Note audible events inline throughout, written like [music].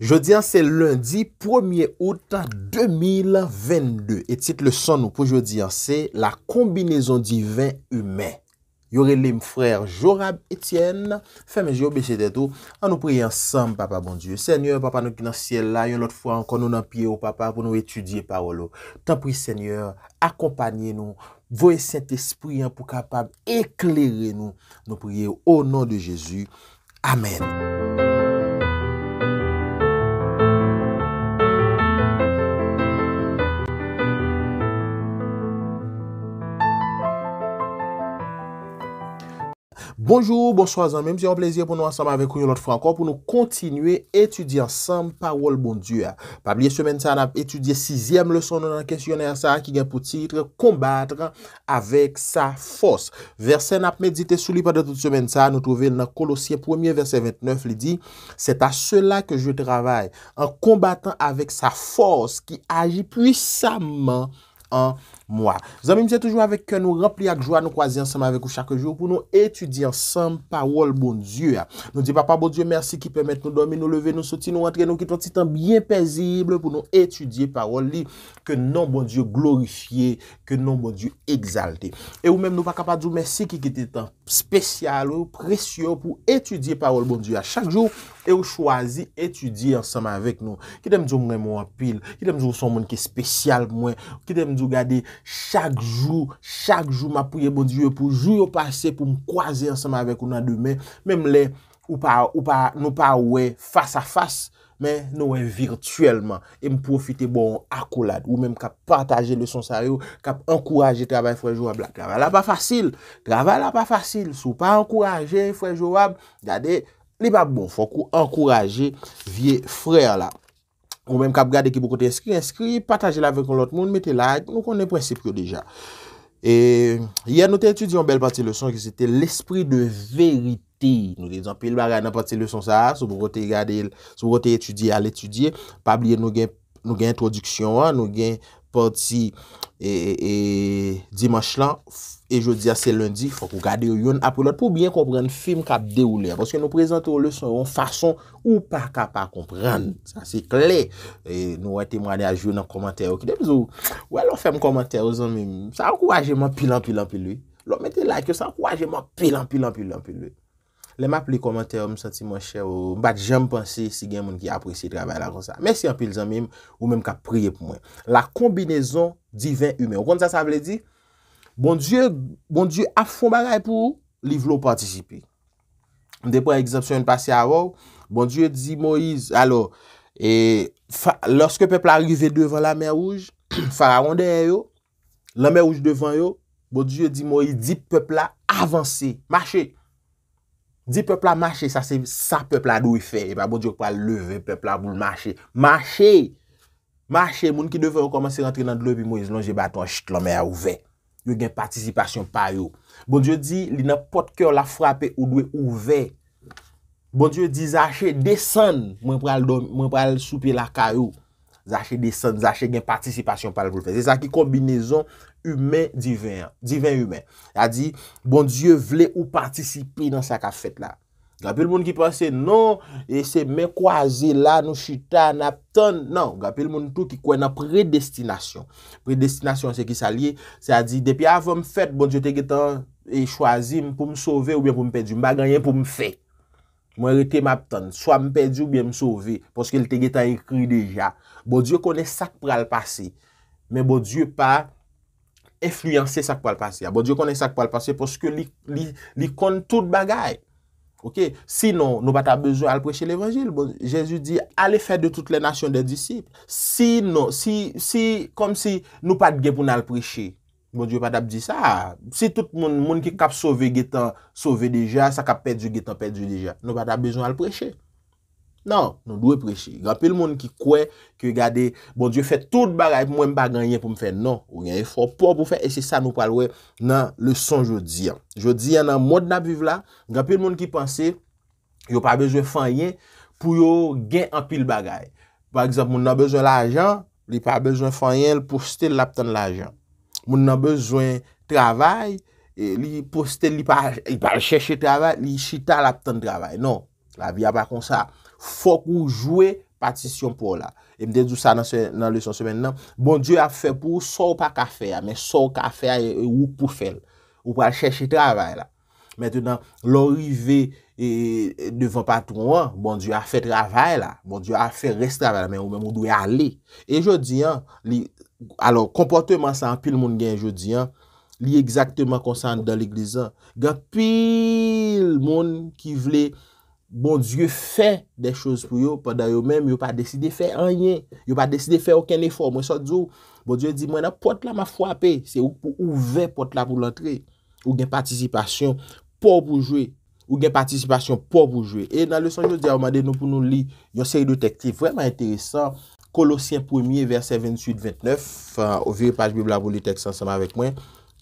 Jodi an se lundi 1e outan 2022. Etit le son nou pou jodi an se la kombinezon divin humen. Yore lim frèr Jorab Etienne, femenji ou bèche detou, an nou priye ansam papa bon dieu. Senyor, papa nou ki nan siel la, yon lot fwa an kon nou nan piye ou papa pou nou etudye parolo. Tan priye senyor, akompanyen nou, voye sent espri an pou kapab ekleren nou. Nou priye ou nan de Jezu. Amen. Bonjou, bonsoazan, mèm si yon plèziè pou nou ansanm avèk koun yon lot frankon pou nou kontinuy etudy ansanm pa wol bondyè. Pabliye semen sa nap etudyè sizèm lèson nou nan kèsyonè sa ki gen pou titre kombatran avèk sa fòs. Versè nap meditè sou li padè tout semen sa nou touvé nan kolosyen pou emyè versè 29 li di. Sè ta sè la ke jè travèy an kombatran avèk sa fòs ki agi pwissamman an... Mwa. Zami mse toujou avèk ke nou rempli ak jwa nou kwa zi ansam avèk ou chak jwou pou nou etudi ansam parol bon djou a. Nou di papa bon djou mersi ki pèmèt nou dormi, nou leve, nou soti, nou rentre nou ki ton titan bien pezible pou nou etudie parol li ke nou bon djou glorifiye, ke nou bon djou egzalte. E ou mèm nou pa kapat djou mersi ki ki te tan spesyal ou presyon pou etudie parol bon djou a. Chak jwou e ou chwazi etudie ansam avèk nou. Ki dèm djou mwen mwen apil, ki dèm djou son mwen ki spesyal mwen, ki dèm djou gade... chak jou, chak jou ma pouye bon diyo pou jou yo pase pou m kwaze ansama avek ou nan diyo me, men m le ou pa nou pa we fasa fasa, men nou we virtuelman e m profite bon akolad, ou menm kap partaje le son saryo, kap ankouraje travay fwejowab la. Travay la pa fasil, travay la pa fasil, sou pa ankouraje fwejowab, gade li bab bon fokou ankouraje vie frèr la. Ou menm kap gade ki pou kote eskri, eskri, pataje la ven kon lout moun, mette like, nou konen prinsip yo deja. E, yè nou te etudi yon bel pati le son ki se te l'esprit de verite. Nou de zan pil baga nan pati le son sa, sou pou kote etudi, al etudi, pa blie nou gen introduksyon, nou gen pati e, e, e, dimansch lan, fok. E jodi a se lundi, fok ou gade ou yon apolot pou byen kompren film kap de ouler. Pwoske nou prezent ou le son ou fason ou pa kap a kompren. Sa se kle. E nou wè te mwane a joun an komantè ou ki de pizou. Wè lò fèm komantè ou zanmim. Sa wak wajèman pilan pilan pilu. Lò mette like yo, sa wak wajèman pilan pilan pilan pilu. Lè m ap li komantè ou m senti mwen chè ou m bat jèm pansi si gen moun ki apresi trabè la kon sa. Mèsi an pil zanmim ou mèm kap priye pou mwen. La kombinezon divin humè. O kon sa Bon Diyo bon ap foun bagay pou li vlo patisipi. Mde pou an egzapsyon yon pasi avou. Bon Diyo di Moise, alo, e, lorske pepla rive devan la merouj, fara wande yo, la merouj devan yo, bon Diyo di Moise, di pepla avansi. Mache. Di pepla mache, sa pepla nou y fe. E pa bon Diyo kwa leve pepla bou mache. Mache. Mache. Moun ki devan yo komanse rentri nan dlou bi Moise, lon je baton, chit, la merou vey. yo gen patisipasyon pa yo. Bon Diyo di, li napot kyo la frape ou dwe ou ve. Bon Diyo di, zache desan mwen pral soupe la ka yo. Zache desan, zache gen patisipasyon pa yo. Zache kombinezon humen-divin, divin-humen. Ya di, bon Diyo vle ou patisipi nan sa ka fet la. Gapil moun ki panse, non, e se men kwa ze la nou chita nap ton. Non, gapil moun tou ki kwen na predestinasyon. Predestinasyon se ki sa liye, sa di, depi avon m fèt, bon diyo te getan e chwazi m pou m sove ou bien pou m pedi ou m baganyen pou m fe. Mwen rete m ap ton, swa m pedi ou bien m sove, poske l te getan ekri deja. Bon diyo kone sak pral pase, men bon diyo pa efluyansè sak pral pase. Bon diyo kone sak pral pase poske li kon tout bagay. Ok, si non, nou pat ap bezo al preche l'Evangel, bon, jesu di, ale fe de tout le nasyon de disip, si non, si, si, kom si nou pat gen pou nan al preche, moun diyo pat ap di sa, si tout moun ki kap sove gitan, sove deja, sa kap pedju gitan, pedju deja, nou pat ap bezo al preche. Nan, nou dwe preche. Gapil moun ki kwe, ki gade, bon, diyo fè tout bagay pou mwen baganyen pou mwen fè. Nan, ou yon yon fòpò pou fè, e se sa nou palwe nan le son jodi. Jodi, yon nan moun nan buv la, gapil moun ki panse, yo pa bezwen fanyen pou yo gen anpil bagay. Par exemple, moun nan bezwen la ajan, li pa bezwen fanyen l pou stè l ap tan la ajan. Moun nan bezwen travay, e li pou stè li pa l chèche travay, li chita l ap tan travay. Nan, la vi a pa kon sa. Fok ou jwe patisyon pou la. E mde dousa nan le son semen nan. Bon diyo a fe pou sa ou pa ka fe a. Men sa ou ka fe a e, e, ou pou fel. Ou pa cheshe travay la. Mwen tonan lorive e, devan patrouan. Bon diyo a fe travay la. Bon diyo a fe res travay la. Men ou mwen moun dwe ale. E jodi an. Li. Alo kompote man san pil moun gen jodi an. Li ekzakteman konsant dan l'eglizan. Gen pil moun ki vle patisyon Bon Diyo fè nè chouz pou yo, poda yo mèm, yo pa dèside fè anyen, yo pa dèside fè okè nè fò, mwen so djou. Bon Diyo di, mwen an pot la ma fwapè, se ou pou ouve pot la pou l'antre, ou gen patisipasyon pou pou jwe, ou gen patisipasyon pou pou jwe. E nan lè son yo di, a man den nou pou nou li, yon seri de tekte, vèman enteresan, Kolosyen 1, versè 28-29, ou viri page bi blabou li tekte san seman avèk mwen,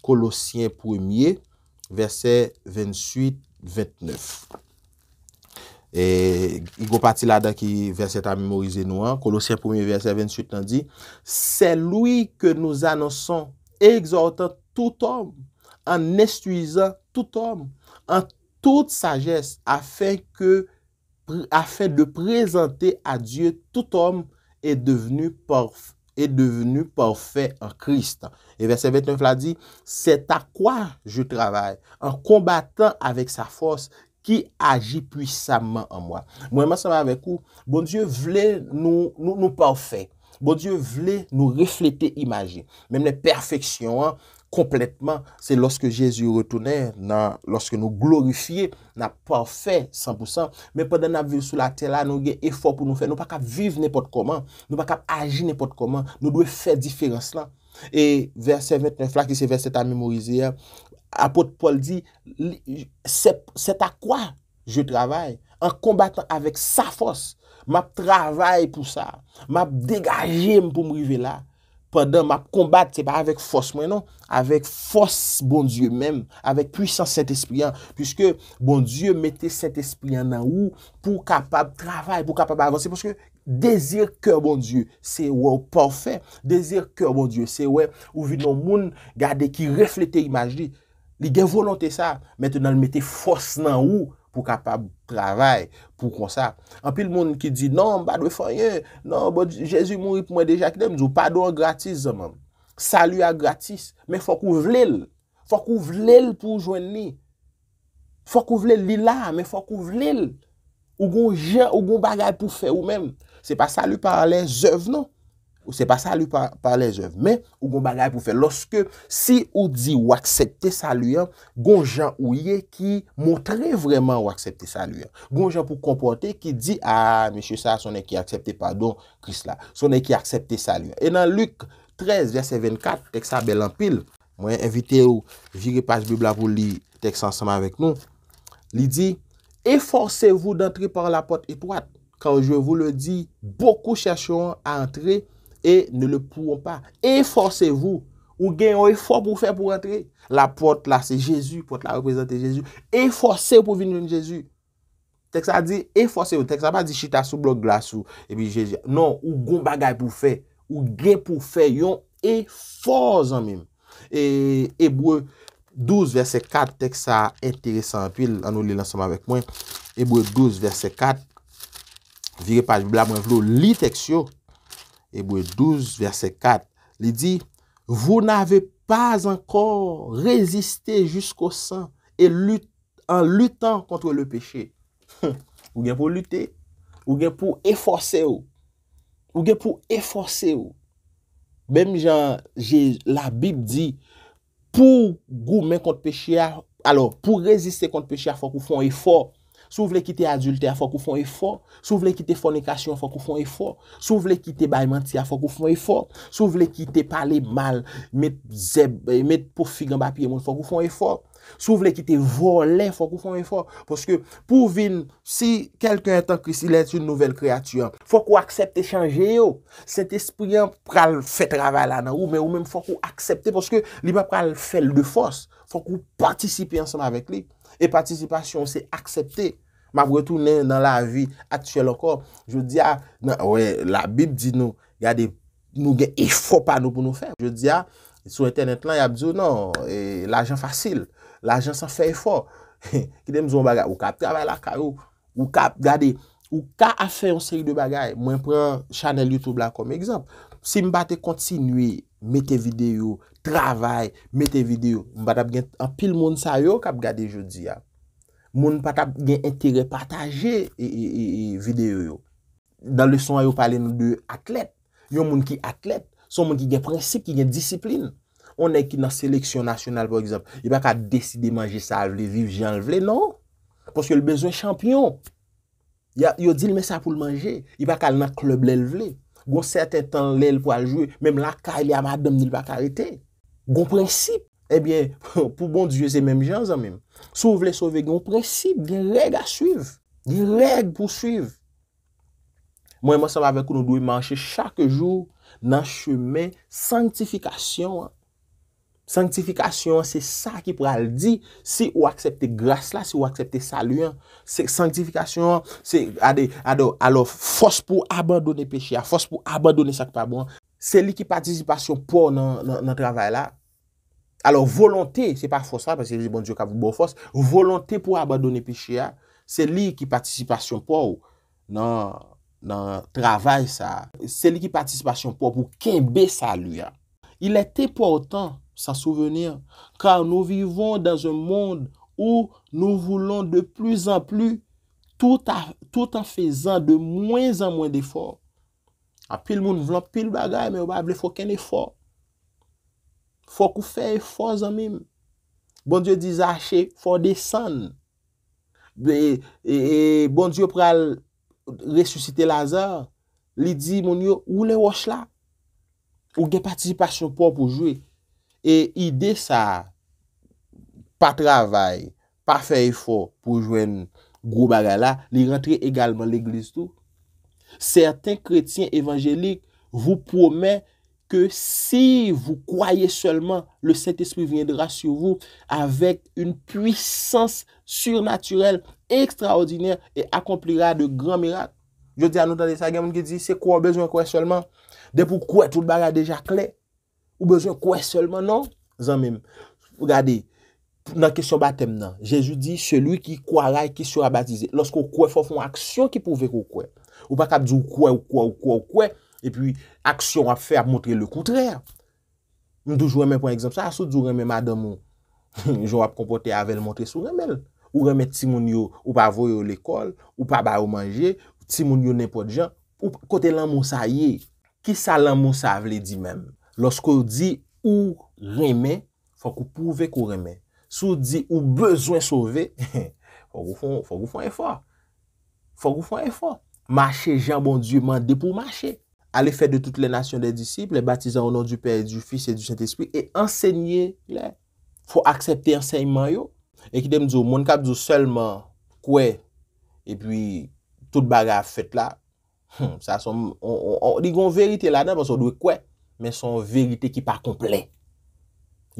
Kolosyen 1, versè 28-29. E go pati la da ki verset a memorize nou an, kolosye poumi verset 28 nan di, «Seloui ke nou zanonson, egzorotan tout om, an estuizan tout om, an tout sagesse, afen de prezante a Diyo, tout om e devenu porfè an Christan.» E verset 29 la di, «Set a kwa je travay, an kombatan avèk sa fòs, Ki aji pwissamman an mwa. Mwenman sanman an mwenkou, bonjye vle nou pa ou fey. Bonjye vle nou reflete imajin. Mwenm ne perfeksyon an, kompletman, se loske Jezu retounen, loske nou glorifiye, nan pa ou fey 100%. Menpwè den nan vil sou la te la, nou gen efor pou nou fey. Nou pa kap vive nepot koman. Nou pa kap aji nepot koman. Nou dwe fey diferans lan. E verset 29 la, ki se verset an memorize ya, apote Paul di, se ta kwa, je travay, an kombatan avek sa fos, ma travay pou sa, ma degajem pou mrive la, padan ma kombat, se pa avek fos mwenon, avek fos bon dieu men, avek pwisan set espriyan, pwiske bon dieu mette set espriyan nan ou, pou kapab travay, pou kapab avans, se pwiske dezir kèr bon dieu, se wè ou pa ou fè, dezir kèr bon dieu, se wè ou vinon moun gade ki reflete imajdi, Li gen volante sa, mette nan l mette fos nan ou pou kapab travay pou konsap. An pi l moun ki di, nan, ba dwe fanyen, non, nan, jesu moun rip mwen de jaknen, mdou pa dwa gratis zanman. Salye a gratis, men fok ou vlel, fok ou vlel pou jwenni. Fok ou vlel li la, men fok ou vlel, ou goun jen, ou goun bagay pou fwe ou men. Se pa salye par alen zov nan. Ou se pa salu pa les oeve. Men, ou gon bagay pou fe. Lorske si ou di waksepte saluyan, gon jan ou ye ki montre vreman waksepte saluyan. Gon jan pou kompote ki di, a, ah, mishe sa, sonen ki aksepte padon kris la. Sonen ki aksepte saluyan. E nan luk 13, verset 24, teksa bel anpil, mwen evite ou viri pas bib la pou li teksan seman vek nou, li di, e forcevou dantri par la pot etwat, kan ou je vou le di, bokou chachou an a antre, e ne le pouwon pa, e forcevou, ou gen yon e fò pou fè pou atre, la pote la se Jezou, pote la reprezentè Jezou, e forcevou pou vin yon Jezou, teksa di, e forcevou, teksa pa di chita sou blok glasou, e pi Jezou, non, ou goun bagay pou fè, ou gen pou fè, yon e fò zanmim, e ebou, 12 versè 4, teksa, enteresan, an nou li lansman vek mwen, ebou 12 versè 4, virepaj blabwen vlo, li teksyo, Eboe 12, verset 4, li di, vous n'avez pas encore résisté jusqu'au sang en luttant contre le péché. Ou gen pou lutter, ou gen pou efforcer ou. Ou gen pou efforcer ou. Même genre, la Bible dit, pour résister contre le péché, il faut qu'on fasse un effort. Sou vle ki te adulte a fok ou fon e fok, sou vle ki te fonikasyon a fok ou fon e fok, sou vle ki te baymanti a fok ou fon e fok, sou vle ki te pale mal met pou figan bapye moun fok ou fon e fok, sou vle ki te volen fok ou fon e fok. Pwoske pou vin si kelken etan krisi let yon nouvel kreatyon, fok ou aksepte chanje yo, set espri an pral fet ravala nan ou, men ou men fok ou aksepte pwoske li ba pral fel de fos, fok ou patisipi ansan avek li. E patisipasyon se aksepte. Ma vretou nen nan la vi atyel ankor. Je di non, a, la bib di nou. Gade, nou gen efop an nou pou nou fe. Je di a, sou internet lan, ya bizou nan. E la jan fasil. La jan san fe efop. Ki dem zon bagay. Ou ka trabay la karou. Ou ka gade. Ou ka a fe yon seri de bagay. Mwen pren chanel YouTube la kom ekzamp. Si mbate kontinui, mette videyo. Travay, mette videyo, mbat ap gen apil moun sa yo kap gade jodi ya. Moun pat ap gen entere pataje e, e, e, videyo yo. Dan lison yo pale nou de atlet. Yo moun ki atlet, son moun ki gen prinsip, ki gen disiplin. On ek ki nan seleksyon nasyonal, por ekzamp, yo pa ka deside manje sa avle, vive jan avle, non? Pos yo lbezwen champyon. Yo dilme sa pou lmanje. Yo pa kal nan klub lel vle. Gon serten tan lel pou ajwe, menm la ka ili amadam nil pa karitey. Gon prensip, ebyen, eh [laughs] pou bon diye, se menm jan zan menm. Souvele, souvele, gon prensip, gen reg a suive. Gen reg pou suive. Mwen mwen sa va vekoun, nou dwi manche chak jou nan chume, sanktifikasyon. Sanktifikasyon, se sa ki pral di, se ou aksepte gras la, se ou aksepte salu. Sanktifikasyon, se ade, ade, alo, fos pou abandone peche, fos pou abandone sakta bon. Se li ki patisipasyon pou nan travay la, alo volante, se pa fosan, pese li bon diyo kabou bo fos, volante pou abadone peche ya, se li ki patisipasyon pou nan travay sa, se li ki patisipasyon pou pou kembe sa li ya. Il ete pou otan sa souvenir, ka nou vivon dan joun moun ou nou voulon de plus an plus tout an fezan de mwen an mwen defor, A pil moun vlan pil bagay, mè wab le fò ken e fò. Fò kou fè e fò zanmim. Bon diyo di zache, fò de san. E, e bon diyo pral resusite la zan, li di moun yo, ou le wòch la? Ou gen patisipasyon pou jwe? E ide sa, pa travay, pa fè e fò pou jwen grou bagay la, li rentre egalman l'eglise tou. Sertan kretien evanjelik Vou pwome Ke si vou kwaye solman Le set espri viendra sur vou Avèk un pwisans Surnaturel Ekstraordinèr E akomplira de gran mirak Jodi anoutan de sa genmoun ki di Se kwa ou bezoun kwaye solman De pou kwaye tout baga deja kle Ou bezoun kwaye solman nan Zan mèm Ou gade nan kisyon batem nan Jèjou di selou ki kwaye Lorsk ou kwaye fò fon aksyon Ki pou vek ou kwaye Ou pa kap di ou kwe ou kwe ou kwe ou kwe E pi aksyon wap fè ap montre le koutrè Ndou jwèmè pou an egzamsa A sou jwèmè madèmou [laughs] Jwèmè pou kompote avèl montre sou jwèmè Ou jwèmè ti moun yo Ou pa vò yo l'ekol Ou pa ba yo manje Ti moun yo nepo di jan Ou kote lan moun sa ye Ki sa lan moun sa vle di men Lorskou di ou jwèmè Fòk ou pouve kou jwèmè Sou di ou bezwen sove [laughs] Fòk ou fòn e fò Fòk ou fòn e fò Mache jan bon Diyo mande pou mache. Ale fè de tout le nasyon de disip, le batizan ou non du Pè, du Fis, e du Saint-Esprit, e ensegnye le. Fò aksepte ensegnman yo. E ki dem dzo, moun kap dzo selman kwe, e pi tout baga fèt la, sa som, di yon verite la nan, fò sou dwe kwe, men son verite ki pa komple.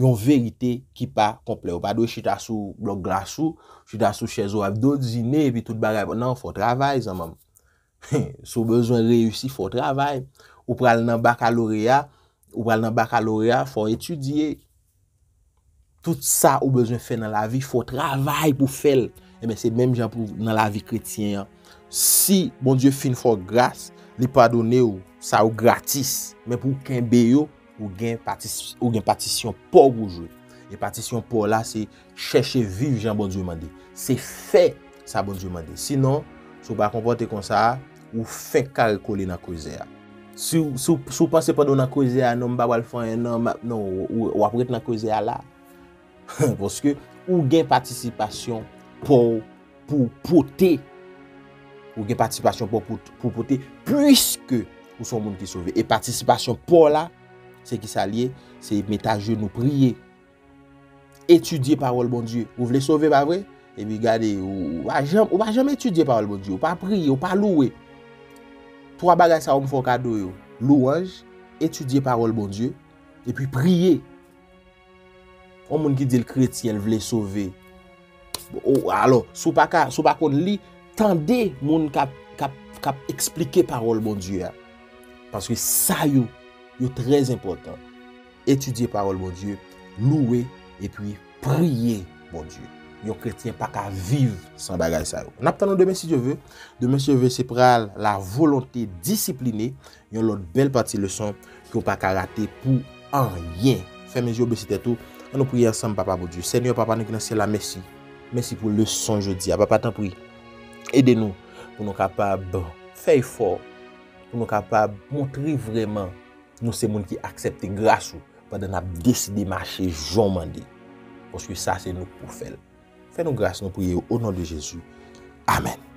Yon verite ki pa komple. Ou pa dwe chita sou blok glasou, chita sou chèzo avdo, zine, pi tout baga, nan fò travè, zan mam. [laughs] Sou bezwen reyousi, fò travay. Ou pral nan bakalorea, fò etudye. Tout sa ou bezwen fè nan la vi, fò travay pou fèl. Emen, eh se menm jan pou nan la vi kretyen. Si bon Diyo fin fò grase, li padone ou, sa ou gratis. Men pou ken beyo, ou gen patisyon pou pou jwe. E patisyon pou la, se chèche viv jan bon Diyo mande. Se fè sa bon Diyo mande. Sinon? Sou pa kompote kon sa a, ou fe kal kole nan kouze a. Sou pase pa nou nan kouze a, nou mba walfanye nan, non, ou apret nan kouze a la. [laughs] Poske ou gen patisipasyon pou pote. Ou gen patisipasyon pou pote, pwiske ou son moun ki sove. E patisipasyon pou la, se ki salye, se metaje nou priye. Etudye parol bon diyo, ou vle sove ba vre? et puis regardez, ou ne va jamais étudier parole bon Dieu, ou pas prier, ou pas louer. Trois bagages ça, on me cadeau. Louange, étudier parole parole bon Dieu, et puis prier. On monde qui dit le chrétien, il veut sauver. Oh, alors, si pas ne sous pas tendez le monde qui la parole parole bon Dieu. Hein. Parce que ça, c'est très important. Étudier parole parole bon Dieu, louer, et puis prier, bon Dieu. Yon kretien pa ka vive san bagay sa yo. Nap tan nou de mesi yo ve? De mesi yo ve se pral la volonté disipliné. Yon lot bel pati le son ki yo pa ka rate pou an yin. Fèmè yo besi tè tou. An nou priyè san papapou bon diyo. Sènyo papapou diyo ki nan sè la mesi. Mesi pou le son je di. Aba patan pri. Ede nou pou nou kapab fèy for. Pou nou kapab moutri vreman nou se moun ki aksepte grasou pa dan ap deside marchè jomande. O suy sa se nou pou fèl. Fais-nous grâce, nous prions au nom de Jésus. Amen.